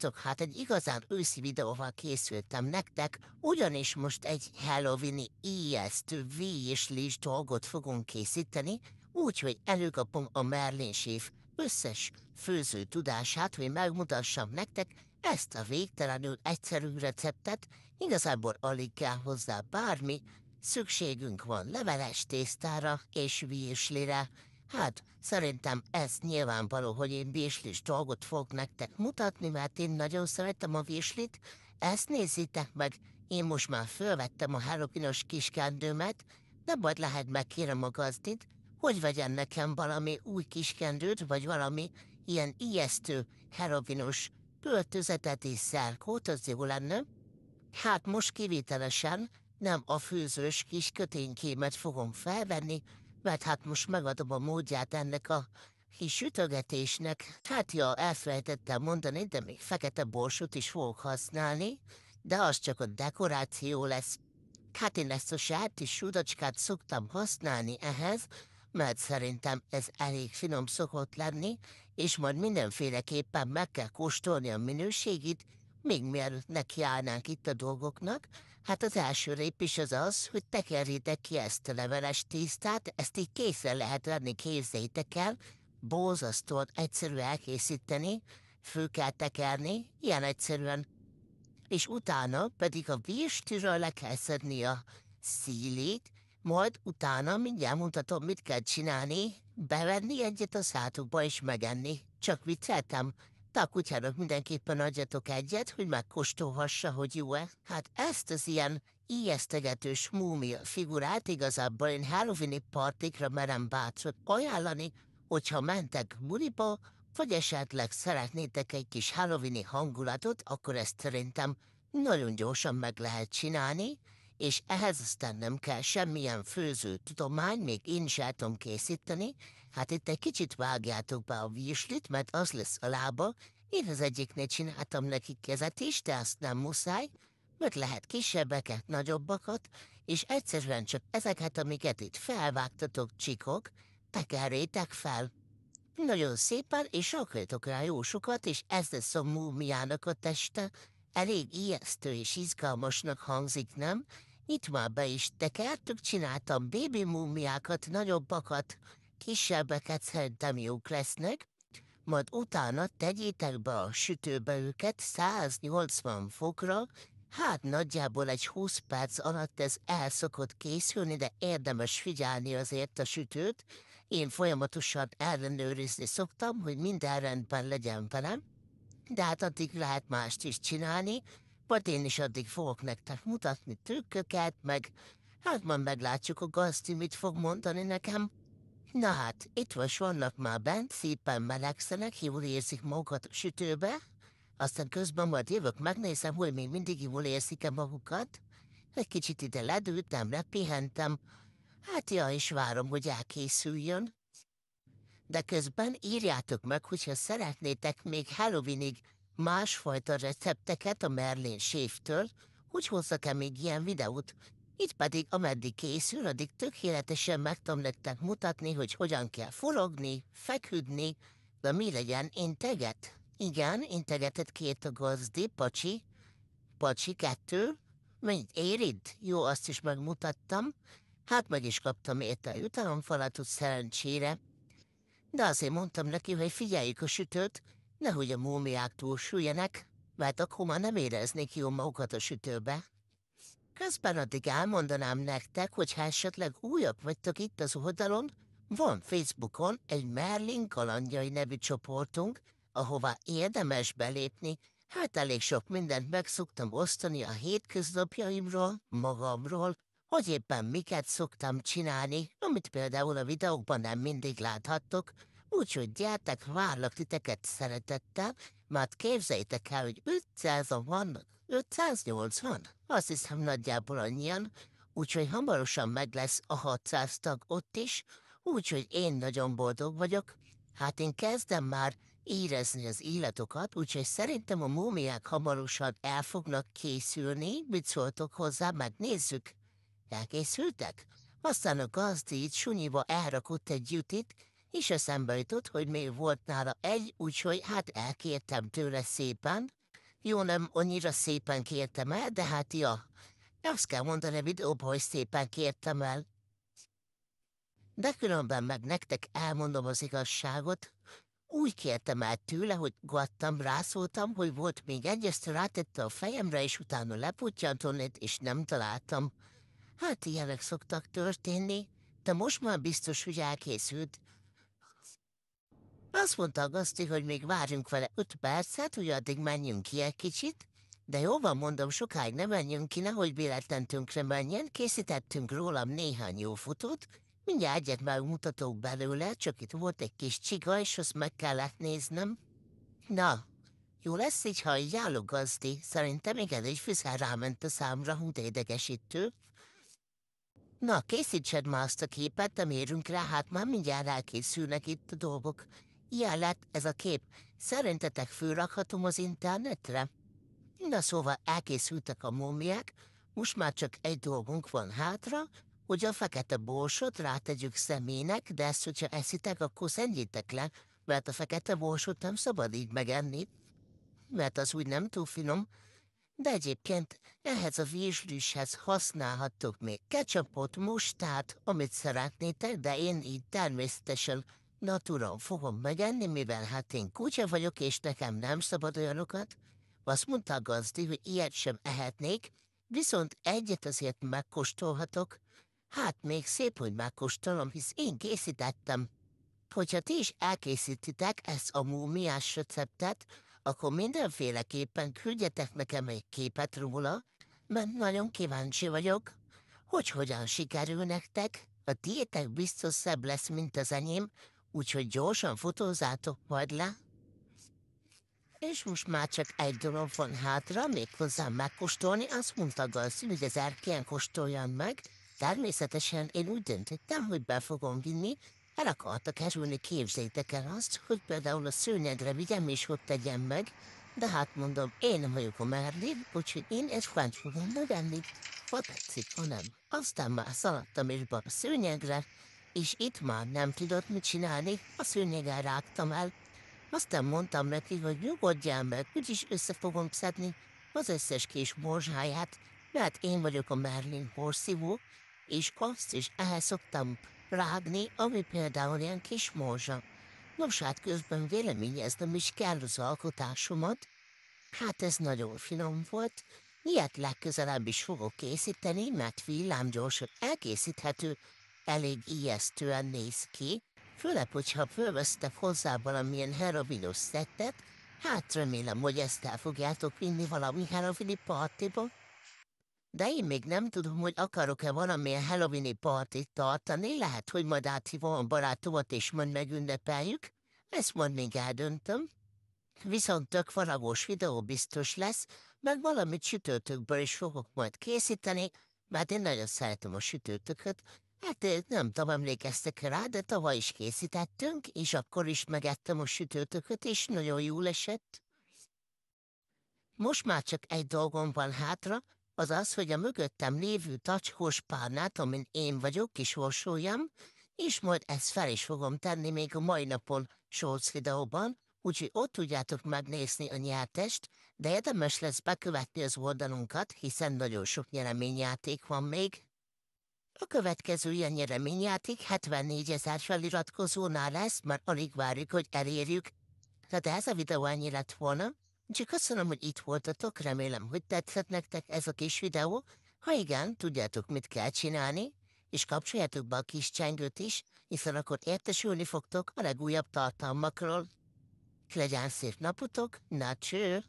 Sziasztok! Hát egy igazán őszi videóval készültem nektek, ugyanis most egy halloweeni ijesztő víjislés dolgot fogunk készíteni, úgyhogy előkapom a Merlin séf összes főző tudását, hogy megmutassam nektek ezt a végtelenül egyszerű receptet, igazából alig kell hozzá bármi, szükségünk van leveles tésztára és víjislire, Hát, szerintem ez nyilvánvaló, hogy én vislis dolgot fogok nektek mutatni, mert én nagyon szeretem a vislit. Ezt nézzétek meg, én most már fölvettem a kis kiskendőmet, de majd lehet megkérem a gazdit, hogy vegyen nekem valami új kiskendőt, vagy valami ilyen ijesztő, herovinos költözetet és szerkót, az jó lenne. Hát most kivételesen nem a főzős kis köténykémet fogom felvenni, mert hát most megadom a módját ennek a kis sütögetésnek. Hát ja, elfelejtettem mondani, de még fekete borsot is fogok használni, de az csak a dekoráció lesz. Hát én ezt a sárti sudacskát szoktam használni ehhez, mert szerintem ez elég finom szokott lenni, és majd mindenféleképpen meg kell kóstolni a minőségét, még mielőtt nekiállnánk itt a dolgoknak, Hát az első lépés az az, hogy tekerjétek ki ezt a leveles tisztát, ezt így készen lehet venni, képzeljétek el, borzasztóan egyszerű elkészíteni, fő kell tekerni, ilyen egyszerűen. És utána pedig a vírstűről le kell szedni a szílét, majd utána mindjárt mutatom, mit kell csinálni, bevenni egyet a szátukba és megenni. Csak vicceltem de a kutyának mindenképpen adjatok egyet, hogy megkóstolhassa, hogy jó-e. Hát ezt az ilyen ijesztegetős múmia figurát igazából én Halloweeni partikra merem bátran ajánlani, hogyha mentek muliba, vagy esetleg szeretnétek egy kis halloween hangulatot, akkor ezt szerintem nagyon gyorsan meg lehet csinálni, és ehhez aztán nem kell semmilyen főző tudomány, még én sem tudom készíteni, Hát itt egy kicsit vágjátok be a virslit, mert az lesz a lába. Én az egyiknél csináltam neki kezet is, de azt nem muszáj, mert lehet kisebbeket, nagyobbakat, és egyszerűen csak ezeket, amiket itt felvágtatok, csikok, tekerétek fel. Nagyon szépen, és rakjatok rá jó sokat, és ez lesz a múmiának a teste. Elég ijesztő és izgalmasnak hangzik, nem? Itt már be is tekertük, csináltam bébi múmiákat, nagyobbakat, kisebbeket szerintem jók lesznek, majd utána tegyétek be a sütőbe őket 180 fokra, hát nagyjából egy 20 perc alatt ez el szokott készülni, de érdemes figyelni azért a sütőt. Én folyamatosan ellenőrizni szoktam, hogy minden rendben legyen velem, de hát addig lehet mást is csinálni, majd én is addig fogok nektek mutatni trükköket, meg hát majd meglátjuk a gazdi, mit fog mondani nekem. Na hát, itt most vannak már bent, szépen melegszenek, jól érzik magukat sütőbe, aztán közben majd jövök, megnézem, hogy még mindig jól érzik-e magukat. Egy kicsit ide ledültem, lepihentem. Hát ja, és várom, hogy elkészüljön. De közben írjátok meg, hogyha szeretnétek még Halloweenig másfajta recepteket a Merlin séftől, hogy hozzak-e még ilyen videót, itt pedig ameddig készül, addig tökéletesen meg tudom nektek mutatni, hogy hogyan kell forogni, feküdni, de mi legyen integet. Igen, integetet két a gazdi, pacsi, pacsi kettő, mint érid, jó, azt is megmutattam. Hát meg is kaptam érte a jutalomfalatot szerencsére. De azért mondtam neki, hogy figyeljük a sütőt, nehogy a múmiák túlsüljenek, mert akkor már nem éreznék jól magukat a sütőbe. Közben addig elmondanám nektek, hogy ha esetleg újabb vagytok itt az oldalon, van Facebookon egy Merlin kalandjai nevű csoportunk, ahová érdemes belépni, hát elég sok mindent meg szoktam osztani a hétköznapjaimról, magamról, hogy éppen miket szoktam csinálni, amit például a videókban nem mindig láthattok, úgyhogy gyertek, várlak titeket szeretettel, mert képzeljétek el, hogy 500-an vannak 580? Azt hiszem nagyjából annyian, úgyhogy hamarosan meg lesz a 600 tag ott is, úgyhogy én nagyon boldog vagyok. Hát én kezdem már érezni az életokat, úgyhogy szerintem a múmiák hamarosan el fognak készülni, mit szóltok hozzá, megnézzük. Elkészültek? Aztán a gazdi itt sunyiba elrakott egy jutit, és eszembe jutott, hogy még volt nála egy, úgyhogy hát elkértem tőle szépen, jó, nem annyira szépen kértem el, de hát ja, azt kell mondani a videóban, hogy szépen kértem el. De különben meg nektek elmondom az igazságot. Úgy kértem el tőle, hogy guattam, rászóltam, hogy volt még egy, ezt rátette a fejemre, és utána leputyantonnét, és nem találtam. Hát ilyenek szoktak történni, de most már biztos, hogy elkészült. Azt mondta a gaszti, hogy még várjunk vele öt percet, hogy addig menjünk ki egy kicsit, de jó mondom, sokáig nem menjünk ki, nehogy véletlen tönkre menjen, készítettünk rólam néhány jó fotót, mindjárt egyet megmutatok belőle, csak itt volt egy kis csiga, és azt meg kellett néznem. Na, jó lesz így, ha így állok, gazdi. Szerintem igen, egy fűszer ráment a számra, hú, idegesítő. Na, készítsed már azt a képet, nem érünk rá, hát már mindjárt elkészülnek itt a dolgok. Ilyen lett ez a kép. Szerintetek fölrakhatom az internetre? Na szóval elkészültek a múmiák, most már csak egy dolgunk van hátra, hogy a fekete borsot rátegyük szemének, de ezt, hogyha eszitek, akkor szennyítek le, mert a fekete borsot nem szabad így megenni, mert az úgy nem túl finom, de egyébként ehhez a vízslűshez használhattok még ketchupot, mustát, amit szeretnétek, de én így természetesen Na tudom, fogom megenni, mivel hát én kutya vagyok, és nekem nem szabad olyanokat. Azt mondta a gazdi, hogy ilyet sem ehetnék, viszont egyet azért megkóstolhatok. Hát még szép, hogy megkóstolom, hisz én készítettem. Hogyha ti is elkészítitek ezt a múmiás receptet, akkor mindenféleképpen küldjetek nekem egy képet róla, mert nagyon kíváncsi vagyok, hogy hogyan sikerül nektek. A tiétek biztos szebb lesz, mint az enyém, Úgyhogy gyorsan fotózzátok majd le. És most már csak egy dolog van hátra, méghozzá megkóstolni az hogy az erkélyen kóstoljam meg. Természetesen én úgy döntöttem, hogy be fogom vinni, el akarta kerülni, képzeljétek el azt, hogy például a szőnyegre vigyem és ott tegyem meg, de hát mondom, én nem vagyok a Merlin, úgyhogy én ezt fent fogom megenni, ha tetszik, ha nem. Aztán már szaladtam és be a szőnyegre, és itt már nem tudott mit csinálni, a szőnyegen rágtam el. Aztán mondtam neki, hogy nyugodjál meg, úgyis össze fogom szedni az összes kis morzsáját, mert én vagyok a Merlin horszívó, és azt is ehhez szoktam rágni, ami például ilyen kis morzsa. Nos, hát közben véleményeztem is kell az alkotásomat. Hát ez nagyon finom volt. Ilyet legközelebb is fogok készíteni, mert villámgyorsan elkészíthető, elég ijesztően néz ki, főleg, hogyha fölvesztek hozzá valamilyen herobinos szettet, hát remélem, hogy ezt el fogjátok vinni valami herovini partiba. De én még nem tudom, hogy akarok-e valamilyen Halloween-i partit tartani, lehet, hogy majd áthívom a barátomat és majd megünnepeljük, ezt majd még eldöntöm. Viszont tök valagos videó biztos lesz, meg valamit sütőtökből is fogok majd készíteni, mert én nagyon szeretem a sütőtököt, Hát nem tudom, emlékeztek rá, de tavaly is készítettünk, és akkor is megettem a sütőtököt, és nagyon jól esett. Most már csak egy dolgom van hátra, az az, hogy a mögöttem lévő tacskós párnát, amin én vagyok, kisorsoljam, és majd ezt fel is fogom tenni még a mai napon Scholz videóban, úgyhogy ott tudjátok megnézni a nyertest, de érdemes lesz bekövetni az oldalunkat, hiszen nagyon sok nyereményjáték van még, a következő ilyen nyereményjáték 74 ezer feliratkozónál lesz, már alig várjuk, hogy elérjük. Na de ez a videó ennyi lett volna. Csak köszönöm, hogy itt voltatok, remélem, hogy tetszett nektek ez a kis videó. Ha igen, tudjátok, mit kell csinálni, és kapcsoljátok be a kis csengőt is, hiszen akkor értesülni fogtok a legújabb tartalmakról. Legyen szép naputok, na cső!